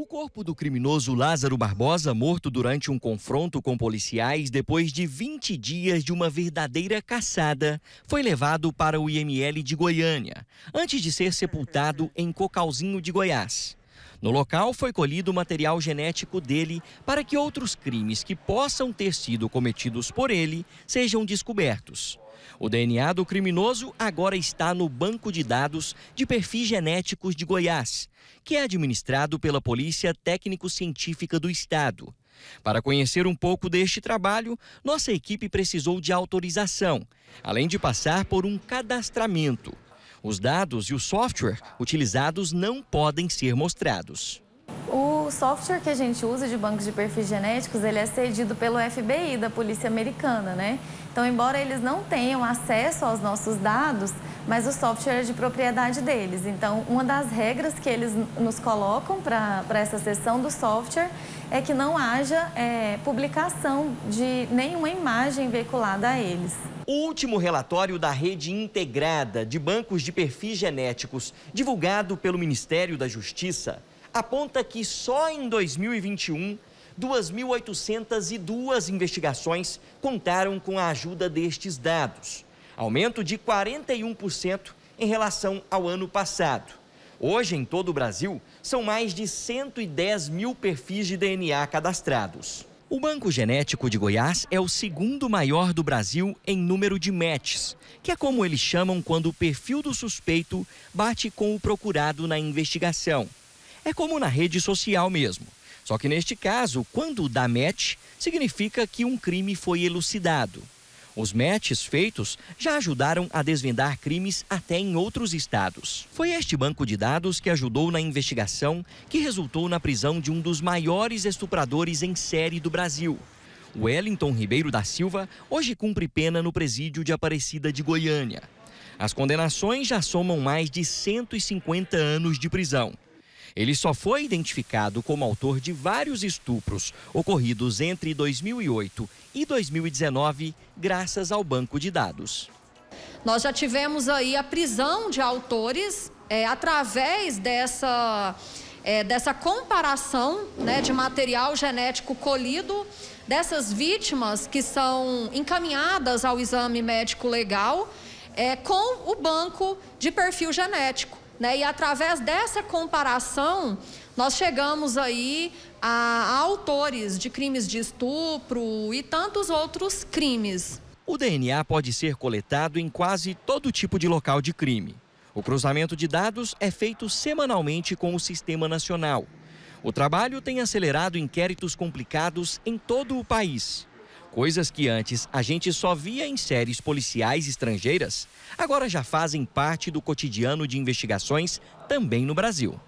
O corpo do criminoso Lázaro Barbosa, morto durante um confronto com policiais depois de 20 dias de uma verdadeira caçada, foi levado para o IML de Goiânia, antes de ser sepultado em Cocalzinho de Goiás. No local foi colhido material genético dele para que outros crimes que possam ter sido cometidos por ele sejam descobertos. O DNA do criminoso agora está no banco de dados de perfis genéticos de Goiás, que é administrado pela Polícia Técnico-Científica do Estado. Para conhecer um pouco deste trabalho, nossa equipe precisou de autorização, além de passar por um cadastramento. Os dados e o software utilizados não podem ser mostrados. O o software que a gente usa de bancos de perfis genéticos, ele é cedido pelo FBI, da polícia americana, né? Então, embora eles não tenham acesso aos nossos dados, mas o software é de propriedade deles. Então, uma das regras que eles nos colocam para essa sessão do software é que não haja é, publicação de nenhuma imagem veiculada a eles. O último relatório da Rede Integrada de Bancos de Perfis Genéticos, divulgado pelo Ministério da Justiça, aponta que só em 2021, 2.802 investigações contaram com a ajuda destes dados, aumento de 41% em relação ao ano passado. Hoje, em todo o Brasil, são mais de 110 mil perfis de DNA cadastrados. O Banco Genético de Goiás é o segundo maior do Brasil em número de matches, que é como eles chamam quando o perfil do suspeito bate com o procurado na investigação. É como na rede social mesmo. Só que neste caso, quando dá match, significa que um crime foi elucidado. Os matches feitos já ajudaram a desvendar crimes até em outros estados. Foi este banco de dados que ajudou na investigação que resultou na prisão de um dos maiores estupradores em série do Brasil. Wellington Ribeiro da Silva hoje cumpre pena no presídio de Aparecida de Goiânia. As condenações já somam mais de 150 anos de prisão. Ele só foi identificado como autor de vários estupros ocorridos entre 2008 e 2019, graças ao banco de dados. Nós já tivemos aí a prisão de autores é, através dessa, é, dessa comparação né, de material genético colhido dessas vítimas que são encaminhadas ao exame médico legal é, com o banco de perfil genético. Né? E através dessa comparação, nós chegamos aí a, a autores de crimes de estupro e tantos outros crimes. O DNA pode ser coletado em quase todo tipo de local de crime. O cruzamento de dados é feito semanalmente com o Sistema Nacional. O trabalho tem acelerado inquéritos complicados em todo o país. Coisas que antes a gente só via em séries policiais estrangeiras, agora já fazem parte do cotidiano de investigações também no Brasil.